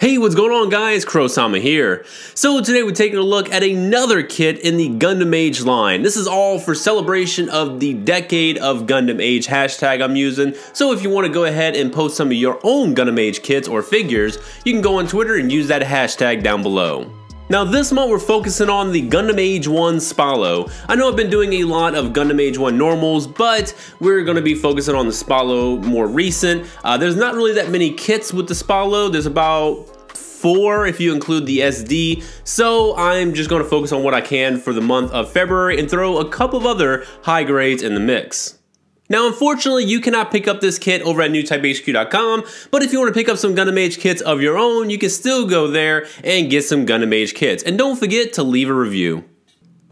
Hey, what's going on guys? Kurosama here. So today we're taking a look at another kit in the Gundam Age line. This is all for celebration of the decade of Gundam Age hashtag I'm using. So if you want to go ahead and post some of your own Gundam Age kits or figures, you can go on Twitter and use that hashtag down below. Now this month we're focusing on the Gundam Age 1 Spalo. I know I've been doing a lot of Gundam Age 1 normals, but we're going to be focusing on the Spalo more recent. Uh, there's not really that many kits with the Spalo. There's about four if you include the SD. So I'm just gonna focus on what I can for the month of February and throw a couple of other high grades in the mix. Now, unfortunately, you cannot pick up this kit over at newtypehq.com, but if you want to pick up some Age kits of your own, you can still go there and get some Age kits. And don't forget to leave a review.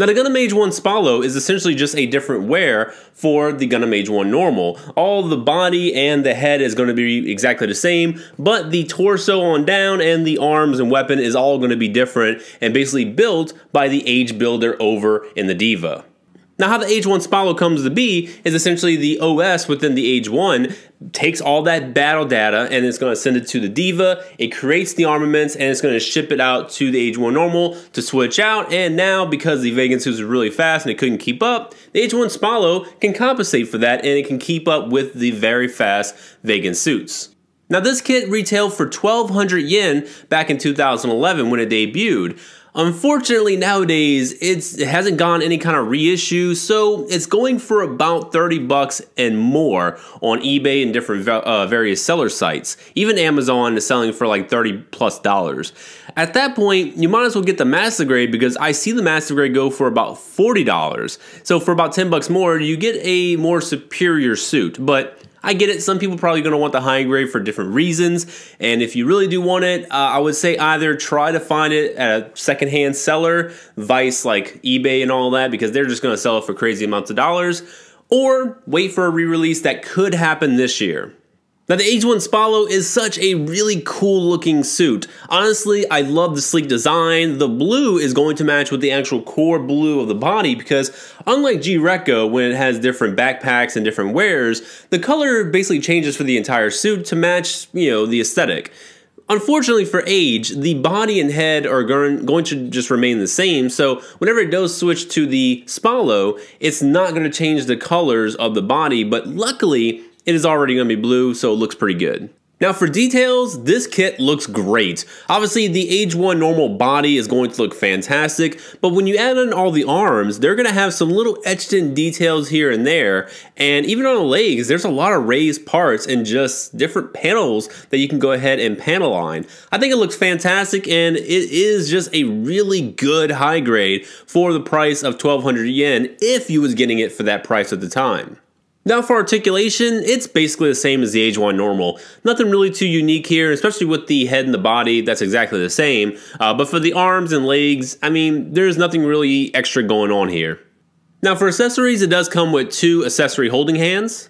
Now, the Age 1 Spallo is essentially just a different wear for the Age 1 normal. All the body and the head is going to be exactly the same, but the torso on down and the arms and weapon is all going to be different and basically built by the Age Builder over in the Diva. Now, how the age one Spallo comes to be is essentially the OS within the age one takes all that battle data and it's going to send it to the diva. It creates the armaments and it's going to ship it out to the age one normal to switch out. And now, because the Vegan suits are really fast and it couldn't keep up, the age one Spallo can compensate for that and it can keep up with the very fast Vegan suits. Now, this kit retailed for 1,200 yen back in 2011 when it debuted. Unfortunately, nowadays it's it hasn't gone any kind of reissue, so it's going for about 30 bucks and more on eBay and different uh, various seller sites. Even Amazon is selling for like 30 plus dollars. At that point, you might as well get the master grade because I see the master grade go for about $40. So for about 10 bucks more, you get a more superior suit, but I get it. Some people probably going to want the high grade for different reasons. And if you really do want it, uh, I would say either try to find it at a secondhand seller, Vice like eBay and all that, because they're just going to sell it for crazy amounts of dollars, or wait for a re release that could happen this year. Now the H1 Spalo is such a really cool looking suit. Honestly, I love the sleek design. The blue is going to match with the actual core blue of the body because unlike g Reco, when it has different backpacks and different wears, the color basically changes for the entire suit to match, you know, the aesthetic. Unfortunately for age, the body and head are going to just remain the same, so whenever it does switch to the Spalo, it's not going to change the colors of the body, but luckily, it is already going to be blue, so it looks pretty good. Now for details, this kit looks great. Obviously the Age 1 normal body is going to look fantastic, but when you add in all the arms, they're going to have some little etched in details here and there, and even on the legs, there's a lot of raised parts and just different panels that you can go ahead and panel on. I think it looks fantastic and it is just a really good high grade for the price of 1200 yen if you was getting it for that price at the time. Now for articulation, it's basically the same as the Age one normal. Nothing really too unique here, especially with the head and the body, that's exactly the same. Uh, but for the arms and legs, I mean, there's nothing really extra going on here. Now for accessories, it does come with two accessory holding hands,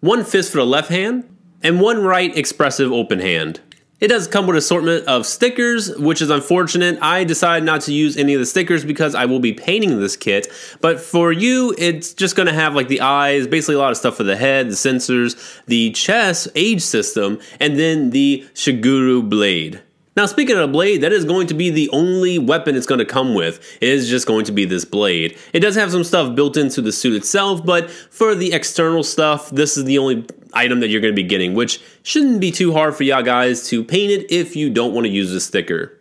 one fist for the left hand, and one right expressive open hand. It does come with assortment of stickers, which is unfortunate. I decided not to use any of the stickers because I will be painting this kit. But for you, it's just going to have like the eyes, basically a lot of stuff for the head, the sensors, the chest age system, and then the Shiguru blade. Now, speaking of a blade, that is going to be the only weapon it's going to come with. It is just going to be this blade. It does have some stuff built into the suit itself, but for the external stuff, this is the only item that you're going to be getting, which shouldn't be too hard for y'all guys to paint it if you don't want to use the sticker.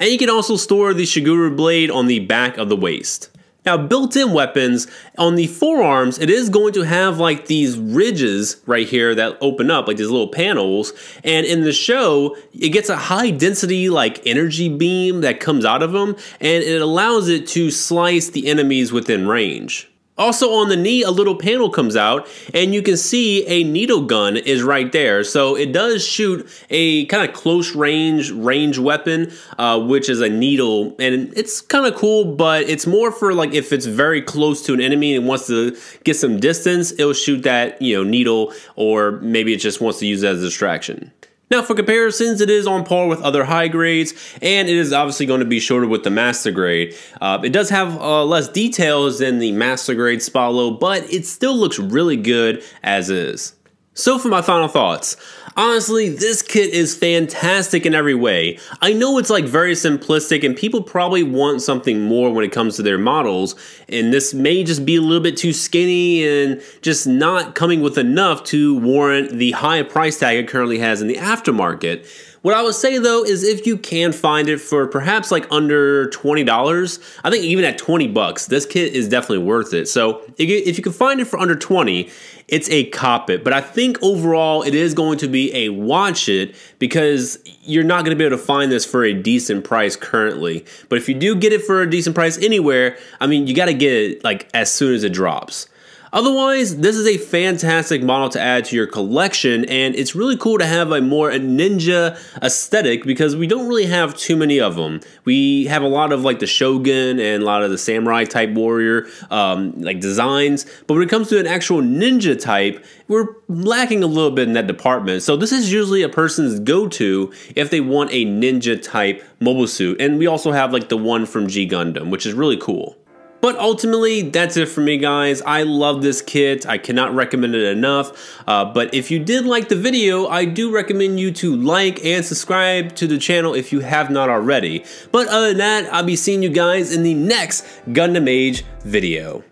And you can also store the Shiguru blade on the back of the waist. Now, built-in weapons, on the forearms, it is going to have like these ridges right here that open up, like these little panels. And in the show, it gets a high density like energy beam that comes out of them, and it allows it to slice the enemies within range. Also on the knee, a little panel comes out and you can see a needle gun is right there. So it does shoot a kind of close range range weapon, uh, which is a needle. And it's kind of cool, but it's more for like if it's very close to an enemy and wants to get some distance, it'll shoot that, you know, needle or maybe it just wants to use it as a distraction. Now for comparisons, it is on par with other high grades, and it is obviously going to be shorter with the master grade. Uh, it does have uh, less details than the master grade Spalo, but it still looks really good as is. So, for my final thoughts. Honestly, this kit is fantastic in every way. I know it's like very simplistic and people probably want something more when it comes to their models, and this may just be a little bit too skinny and just not coming with enough to warrant the high price tag it currently has in the aftermarket. What I would say though is if you can find it for perhaps like under $20, I think even at 20 bucks, this kit is definitely worth it. So if you can find it for under 20, it's a cop it. But I think overall it is going to be a watch it because you're not going to be able to find this for a decent price currently. But if you do get it for a decent price anywhere, I mean, you got to get it like as soon as it drops. Otherwise, this is a fantastic model to add to your collection, and it's really cool to have a more ninja aesthetic because we don't really have too many of them. We have a lot of like the Shogun and a lot of the samurai type warrior um, like designs, but when it comes to an actual ninja type, we're lacking a little bit in that department. So this is usually a person's go-to if they want a ninja type mobile suit, and we also have like the one from G Gundam, which is really cool. But ultimately, that's it for me, guys. I love this kit. I cannot recommend it enough. Uh, but if you did like the video, I do recommend you to like and subscribe to the channel if you have not already. But other than that, I'll be seeing you guys in the next Gundam Age video.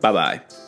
Bye-bye.